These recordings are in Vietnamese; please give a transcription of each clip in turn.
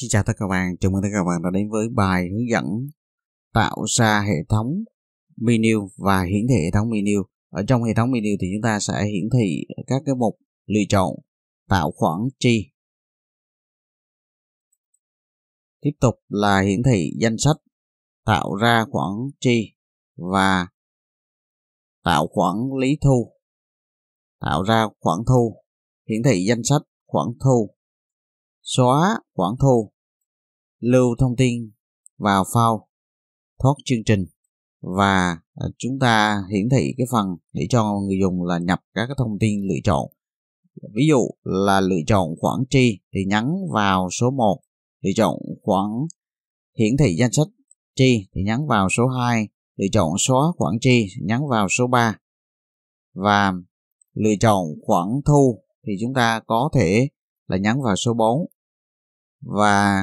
Xin chào tất cả các bạn, chào mừng tất cả các bạn đã đến với bài hướng dẫn tạo ra hệ thống menu và hiển thị hệ thống menu. Ở trong hệ thống menu thì chúng ta sẽ hiển thị các cái mục lựa chọn, tạo khoản chi. Tiếp tục là hiển thị danh sách, tạo ra khoản chi và tạo khoản lý thu, tạo ra khoản thu, hiển thị danh sách khoản thu xóa khoản thu, lưu thông tin vào file, thoát chương trình và à, chúng ta hiển thị cái phần để cho người dùng là nhập các cái thông tin lựa chọn. Ví dụ là lựa chọn khoản chi thì nhấn vào số 1, lựa chọn khoản hiển thị danh sách chi thì nhấn vào số 2, lựa chọn xóa khoản chi nhấn vào số 3 và lựa chọn khoản thu thì chúng ta có thể là nhấn vào số 4 và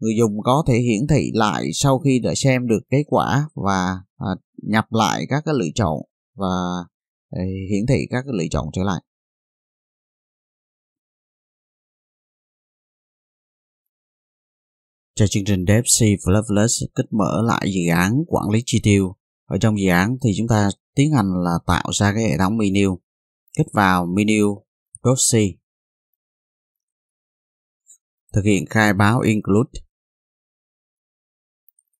người dùng có thể hiển thị lại sau khi đã xem được kết quả và à, nhập lại các cái lựa chọn và à, hiển thị các cái lựa chọn trở lại. Cho chương trình DevC Flapless kích mở lại dự án quản lý chi tiêu. Ở trong dự án thì chúng ta tiến hành là tạo ra cái hệ thống menu. Kích vào menu .c thực hiện khai báo include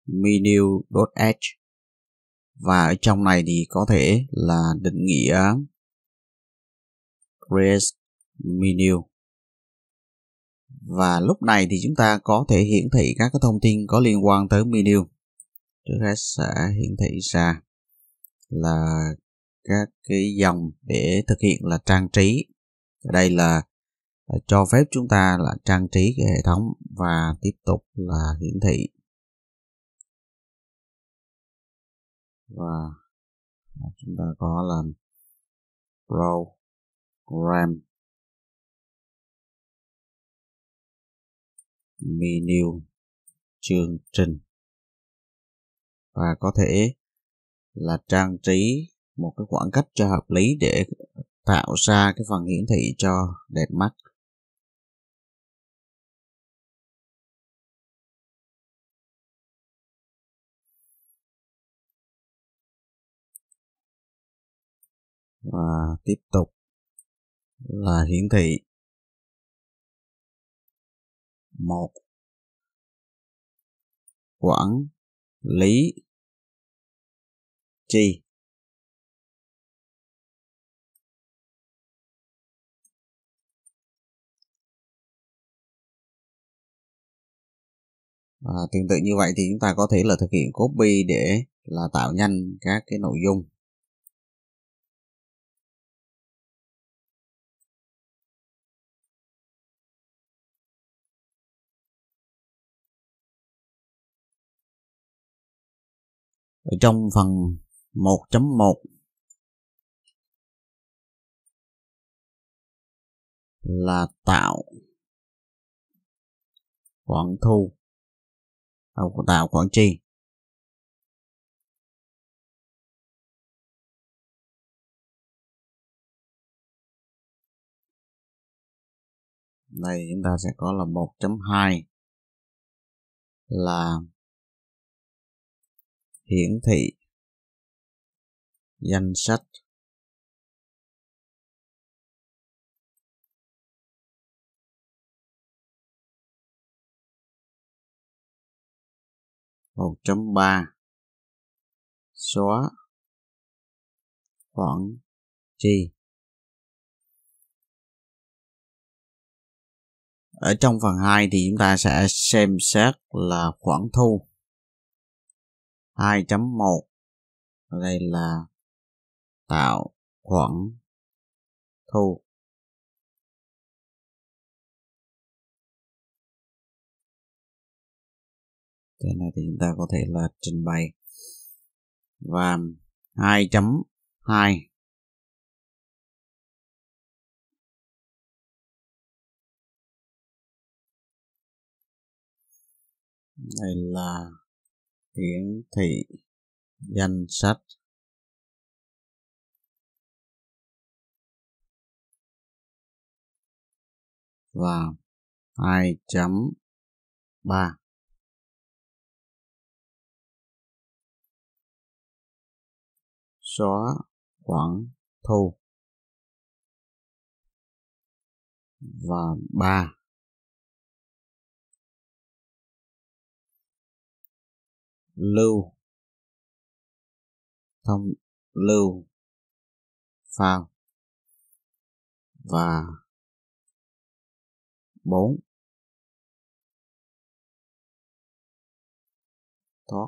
menu.h và ở trong này thì có thể là định nghĩa create menu và lúc này thì chúng ta có thể hiển thị các cái thông tin có liên quan tới menu trước hết sẽ hiển thị ra là các cái dòng để thực hiện là trang trí ở đây là Ờ, cho phép chúng ta là trang trí cái hệ thống và tiếp tục là hiển thị và à, chúng ta có là program menu chương trình và có thể là trang trí một cái khoảng cách cho hợp lý để tạo ra cái phần hiển thị cho đẹp mắt và tiếp tục là hiển thị một quản lý chi À, tương tự như vậy thì chúng ta có thể là thực hiện copy để là tạo nhanh các cái nội dung trong phần 1.1 là tạo khoản thu à, tạo khoản chi đây chúng ta sẽ có là 1.2 là hiển thị danh sách một chấm ba xóa khoản chi ở trong phần 2 thì chúng ta sẽ xem xét là khoản thu 2.1 ở đây là tạo khoản thu cái này thì chúng ta có thể là trình bày và 2.2 đây là hiển thị danh sách và 2.3 xóa khoản thu và 3 lưu thông lưu phao và bốn thoát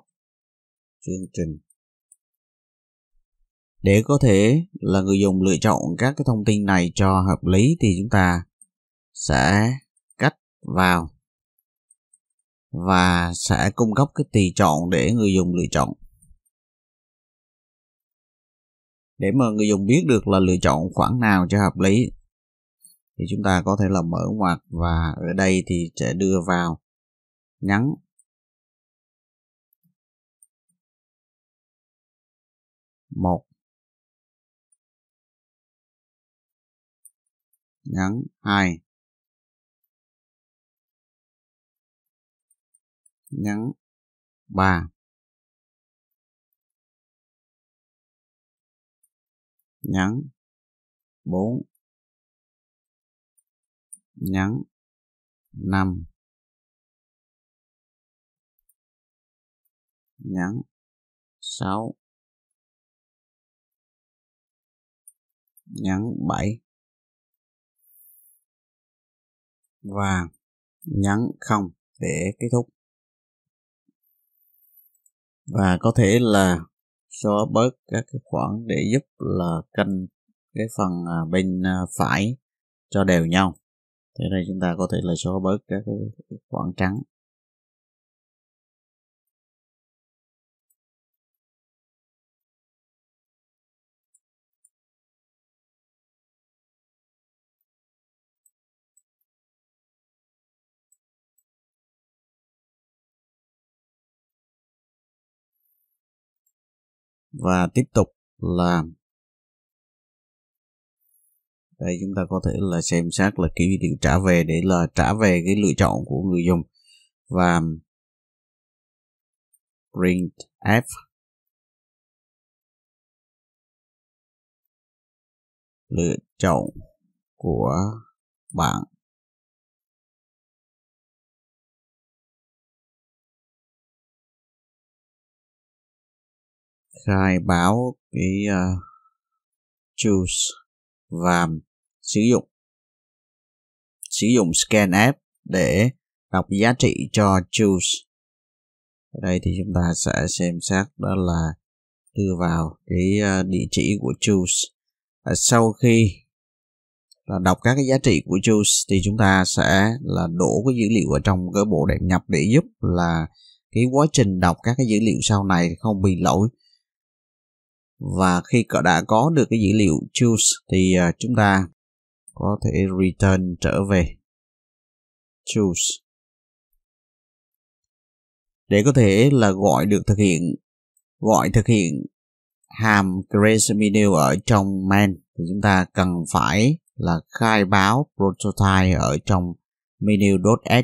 chương trình để có thể là người dùng lựa chọn các cái thông tin này cho hợp lý thì chúng ta sẽ cách vào và sẽ cung cấp cái tùy chọn để người dùng lựa chọn để mà người dùng biết được là lựa chọn khoản nào cho hợp lý thì chúng ta có thể là mở ngoặc và ở đây thì sẽ đưa vào nhắn một nhắn hai nhắn 3 nhắn 4 nhắn 5 nhắn 6 nhắn 7 và nhắn 0 để kết thúc và có thể là xóa bớt các cái khoảng để giúp là canh cái phần à, bên à, phải cho đều nhau thế này chúng ta có thể là xóa bớt các cái khoảng trắng và tiếp tục làm đây chúng ta có thể là xem xét là cái quy trả về để là trả về cái lựa chọn của người dùng và print f lựa chọn của bạn khai báo cái uh, choose và sử dụng sử dụng scan app để đọc giá trị cho choose ở đây thì chúng ta sẽ xem xét đó là đưa vào cái ờ, địa chỉ của choose à, sau khi là đọc các cái giá trị của choose thì chúng ta sẽ là đổ cái dữ liệu ở trong cái bộ đệm nhập để giúp là cái quá trình đọc các cái dữ liệu sau này không bị lỗi và khi đã có được cái dữ liệu choose thì à, chúng ta có thể return trở về choose để có thể là gọi được thực hiện gọi thực hiện hàm create menu ở trong main thì chúng ta cần phải là khai báo prototype ở trong menu.h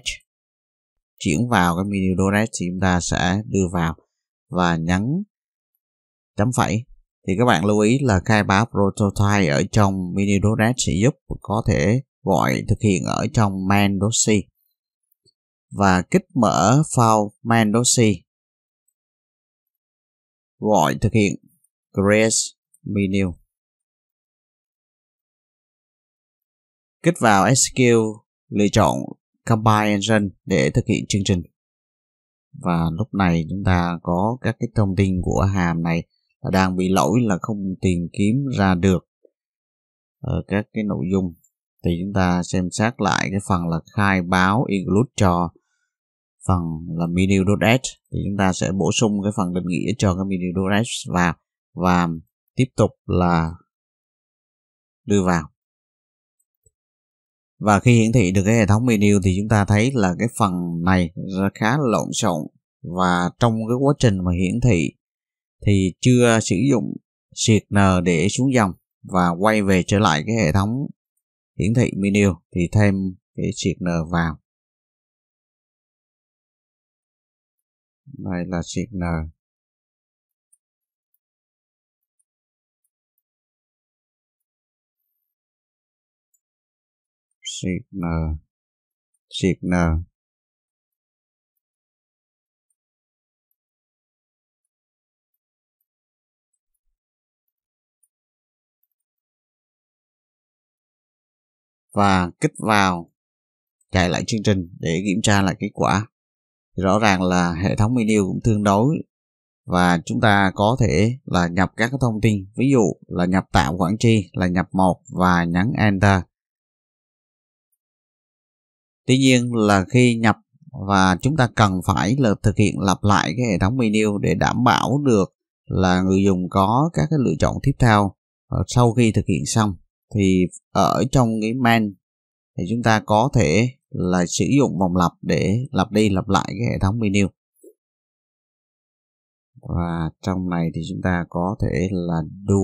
chuyển vào cái menu.h thì chúng ta sẽ đưa vào và nhấn chấm phẩy thì các bạn lưu ý là khai báo prototype ở trong MiniDoordash sẽ giúp có thể gọi thực hiện ở trong Mandosi và kích mở file Mandosi gọi thực hiện create menu kích vào SQL lựa chọn Combine Engine để thực hiện chương trình và lúc này chúng ta có các cái thông tin của hàm này đang bị lỗi là không tìm kiếm ra được ở ờ, các cái nội dung thì chúng ta xem xét lại cái phần là khai báo include cho phần là menu.h thì chúng ta sẽ bổ sung cái phần định nghĩa cho cái menu.h và và tiếp tục là đưa vào và khi hiển thị được cái hệ thống menu thì chúng ta thấy là cái phần này khá lộn xộn và trong cái quá trình mà hiển thị thì chưa sử dụng siệt n để xuống dòng và quay về trở lại cái hệ thống hiển thị menu thì thêm cái siệt n vào đây là siệt n siệt n siệt n và kích vào chạy lại chương trình để kiểm tra lại kết quả rõ ràng là hệ thống menu cũng tương đối và chúng ta có thể là nhập các thông tin ví dụ là nhập tạo quản trị là nhập một và nhấn enter tuy nhiên là khi nhập và chúng ta cần phải là thực hiện lặp lại cái hệ thống menu để đảm bảo được là người dùng có các cái lựa chọn tiếp theo ờ, sau khi thực hiện xong thì ở trong cái men thì chúng ta có thể là sử dụng vòng lặp để lặp đi lặp lại cái hệ thống menu và trong này thì chúng ta có thể là do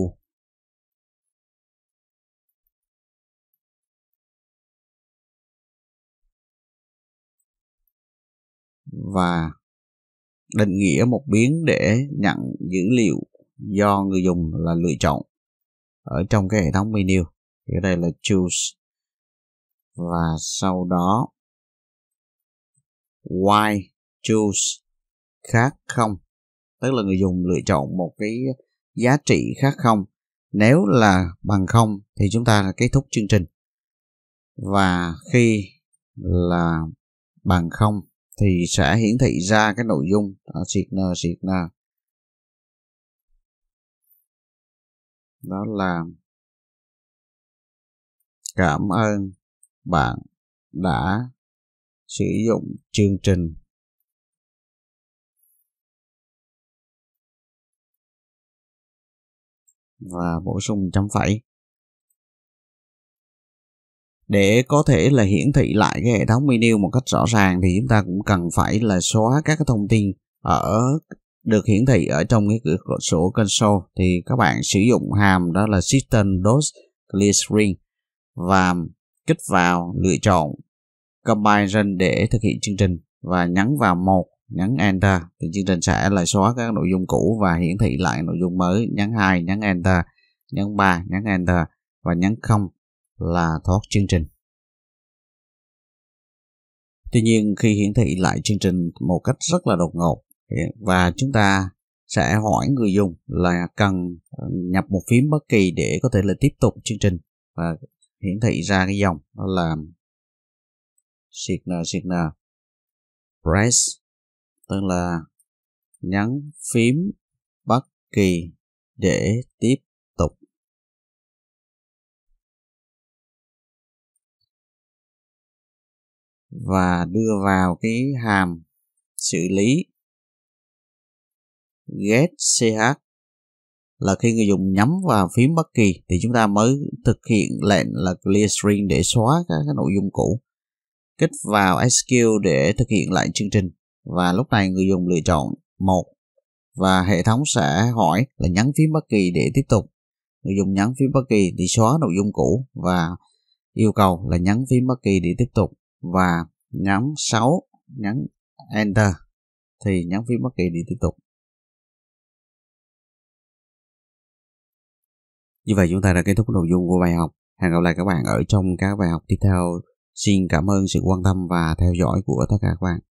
và định nghĩa một biến để nhận dữ liệu do người dùng là lựa chọn ở trong cái hệ thống menu thì cái này là choose và sau đó why choose khác không tức là người dùng lựa chọn một cái giá trị khác không nếu là bằng không thì chúng ta kết thúc chương trình và khi là bằng không thì sẽ hiển thị ra cái nội dung ở signal n đó là Cảm ơn bạn đã sử dụng chương trình và bổ sung chấm phẩy để có thể là hiển thị lại cái hệ thống menu một cách rõ ràng thì chúng ta cũng cần phải là xóa các cái thông tin ở được hiển thị ở trong cái cửa sổ console thì các bạn sử dụng hàm đó là system dos clear screen và kích vào lựa chọn Combine để thực hiện chương trình và nhấn vào một nhấn Enter thì chương trình sẽ lại xóa các nội dung cũ và hiển thị lại nội dung mới nhấn 2 nhấn Enter nhấn 3 nhấn Enter và nhấn 0 là thoát chương trình Tuy nhiên khi hiển thị lại chương trình một cách rất là đột ngột và chúng ta sẽ hỏi người dùng là cần nhập một phím bất kỳ để có thể là tiếp tục chương trình và hiển thị ra cái dòng đó là signal signal press tức là nhấn phím bất kỳ để tiếp tục và đưa vào cái hàm xử lý get ch là khi người dùng nhắm vào phím bất kỳ thì chúng ta mới thực hiện lệnh là clear screen để xóa các, các nội dung cũ kích vào SQL để thực hiện lại chương trình và lúc này người dùng lựa chọn một và hệ thống sẽ hỏi là nhấn phím bất kỳ để tiếp tục người dùng nhấn phím bất kỳ để xóa nội dung cũ và yêu cầu là nhấn phím bất kỳ để tiếp tục và nhấn 6 nhấn enter thì nhấn phím bất kỳ để tiếp tục Như vậy chúng ta đã kết thúc nội dung của bài học. Hẹn gặp lại các bạn ở trong các bài học tiếp theo. Xin cảm ơn sự quan tâm và theo dõi của tất cả các bạn.